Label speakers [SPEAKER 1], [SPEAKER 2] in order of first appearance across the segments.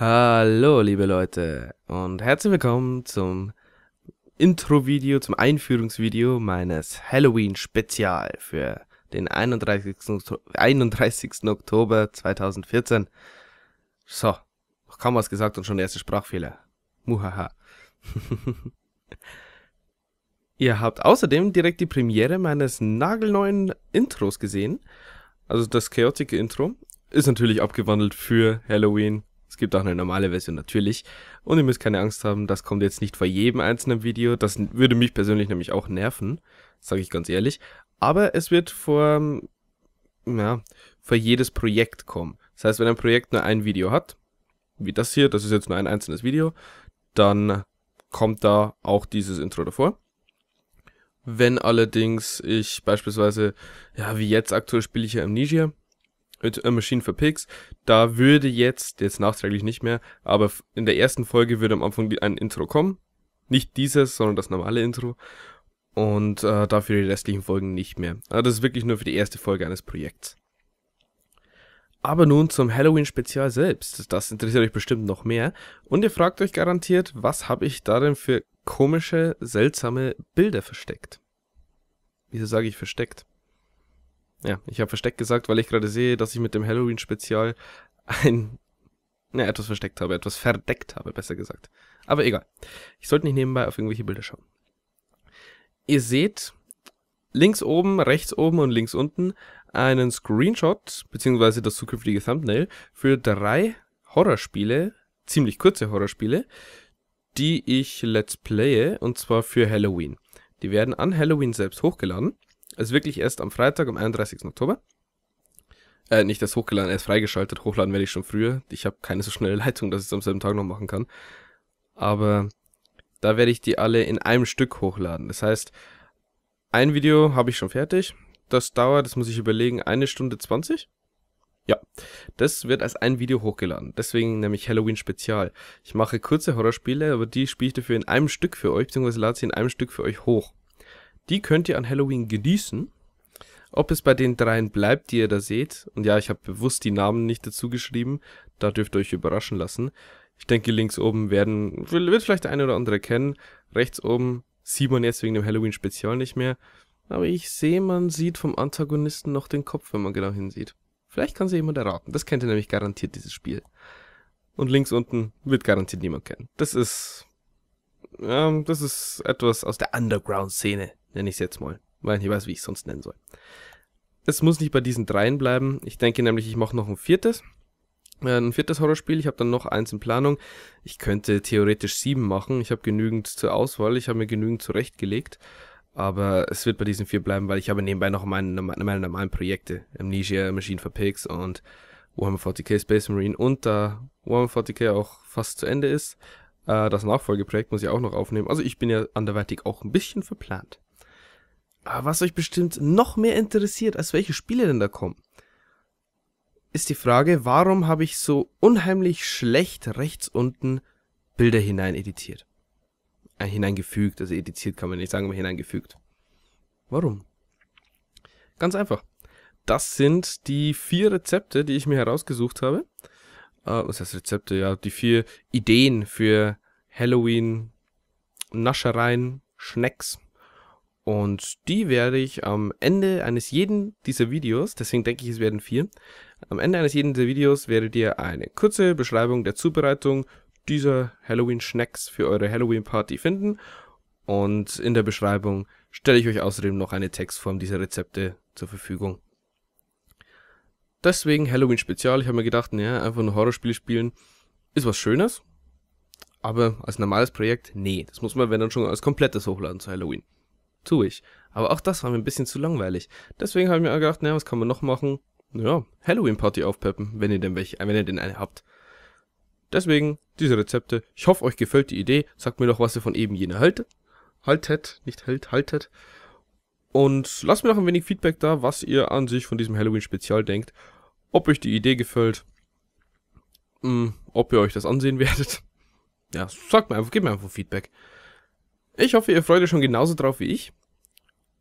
[SPEAKER 1] Hallo, liebe Leute, und herzlich willkommen zum Intro-Video, zum Einführungsvideo meines Halloween-Spezial für den 31. 31. Oktober 2014. So, noch kaum was gesagt und schon der erste Sprachfehler. Muhaha. Ihr habt außerdem direkt die Premiere meines nagelneuen Intros gesehen. Also das chaotische Intro ist natürlich abgewandelt für Halloween gibt auch eine normale Version natürlich. Und ihr müsst keine Angst haben, das kommt jetzt nicht vor jedem einzelnen Video. Das würde mich persönlich nämlich auch nerven, sage ich ganz ehrlich. Aber es wird vor, ja, vor jedes Projekt kommen. Das heißt, wenn ein Projekt nur ein Video hat, wie das hier, das ist jetzt nur ein einzelnes Video, dann kommt da auch dieses Intro davor. Wenn allerdings ich beispielsweise, ja, wie jetzt aktuell spiele ich ja Amnesia, äh, Machine for Pigs, da würde jetzt, jetzt nachträglich nicht mehr, aber in der ersten Folge würde am Anfang ein Intro kommen. Nicht dieses, sondern das normale Intro. Und äh, dafür die restlichen Folgen nicht mehr. Also das ist wirklich nur für die erste Folge eines Projekts. Aber nun zum Halloween-Spezial selbst. Das interessiert euch bestimmt noch mehr. Und ihr fragt euch garantiert, was habe ich darin für komische, seltsame Bilder versteckt? Wieso sage ich versteckt? Ja, ich habe versteckt gesagt, weil ich gerade sehe, dass ich mit dem Halloween-Spezial ein. Na, etwas versteckt habe, etwas verdeckt habe, besser gesagt. Aber egal. Ich sollte nicht nebenbei auf irgendwelche Bilder schauen. Ihr seht links oben, rechts oben und links unten einen Screenshot, beziehungsweise das zukünftige Thumbnail, für drei Horrorspiele, ziemlich kurze Horrorspiele, die ich let's playe, und zwar für Halloween. Die werden an Halloween selbst hochgeladen. Also wirklich erst am Freitag, am 31. Oktober. Äh, nicht erst hochgeladen, erst freigeschaltet. Hochladen werde ich schon früher. Ich habe keine so schnelle Leitung, dass ich es am selben Tag noch machen kann. Aber da werde ich die alle in einem Stück hochladen. Das heißt, ein Video habe ich schon fertig. Das dauert, das muss ich überlegen, eine Stunde 20. Ja, das wird als ein Video hochgeladen. Deswegen nämlich Halloween Spezial. Ich mache kurze Horrorspiele, aber die spiele ich dafür in einem Stück für euch, beziehungsweise lade sie in einem Stück für euch hoch. Die könnt ihr an Halloween genießen. Ob es bei den dreien bleibt, die ihr da seht, und ja, ich habe bewusst die Namen nicht dazu geschrieben, da dürft ihr euch überraschen lassen. Ich denke, links oben werden, wird vielleicht der eine oder andere kennen. Rechts oben sieht man jetzt wegen dem Halloween-Spezial nicht mehr. Aber ich sehe, man sieht vom Antagonisten noch den Kopf, wenn man genau hinsieht. Vielleicht kann sie jemand erraten. Das kennt ihr nämlich garantiert, dieses Spiel. Und links unten wird garantiert niemand kennen. Das ist, ähm, das ist etwas aus der Underground-Szene nenne ich es jetzt mal, weil ich weiß, wie ich es sonst nennen soll. Es muss nicht bei diesen dreien bleiben. Ich denke nämlich, ich mache noch ein viertes. Äh, ein viertes Horrorspiel, ich habe dann noch eins in Planung. Ich könnte theoretisch sieben machen. Ich habe genügend zur Auswahl, ich habe mir genügend zurechtgelegt. Aber es wird bei diesen vier bleiben, weil ich habe nebenbei noch meine, meine normalen Projekte. Amnesia, Machine for Pigs und Warhammer 40k Space Marine. Und da Warhammer 40k auch fast zu Ende ist, äh, das Nachfolgeprojekt muss ich auch noch aufnehmen. Also ich bin ja anderweitig auch ein bisschen verplant. Ah, was euch bestimmt noch mehr interessiert, als welche Spiele denn da kommen, ist die Frage, warum habe ich so unheimlich schlecht rechts unten Bilder hinein editiert? Äh, hineingefügt, also editiert kann man nicht sagen, aber hineingefügt. Warum? Ganz einfach. Das sind die vier Rezepte, die ich mir herausgesucht habe. Äh, was heißt Rezepte? Ja, die vier Ideen für Halloween, Naschereien, Schnecks und die werde ich am Ende eines jeden dieser Videos, deswegen denke ich, es werden vier, am Ende eines jeden dieser Videos werdet ihr eine kurze Beschreibung der Zubereitung dieser halloween schnacks für eure Halloween-Party finden. Und in der Beschreibung stelle ich euch außerdem noch eine Textform dieser Rezepte zur Verfügung. Deswegen Halloween-Spezial. Ich habe mir gedacht, naja, einfach nur Horrorspiele spielen ist was Schönes. Aber als normales Projekt, nee. Das muss man, wenn dann schon als komplettes hochladen zu Halloween tue ich. Aber auch das war mir ein bisschen zu langweilig. Deswegen habe ich mir gedacht, naja, was kann man noch machen? Ja, Halloween-Party aufpeppen, wenn ihr denn welche, äh, wenn ihr denn eine habt. Deswegen diese Rezepte. Ich hoffe, euch gefällt die Idee. Sagt mir doch, was ihr von eben jener haltet. Haltet, nicht hält, haltet. Und lasst mir noch ein wenig Feedback da, was ihr an sich von diesem Halloween-Spezial denkt. Ob euch die Idee gefällt. Mh, hm, ob ihr euch das ansehen werdet. Ja, sagt mir einfach, gebt mir einfach Feedback. Ich hoffe, ihr freut euch schon genauso drauf wie ich.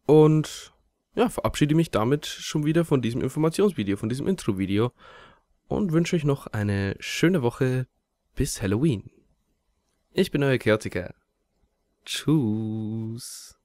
[SPEAKER 1] Und ja, verabschiede mich damit schon wieder von diesem Informationsvideo, von diesem Intro-Video und wünsche euch noch eine schöne Woche bis Halloween. Ich bin euer Kertiker. Tschüss.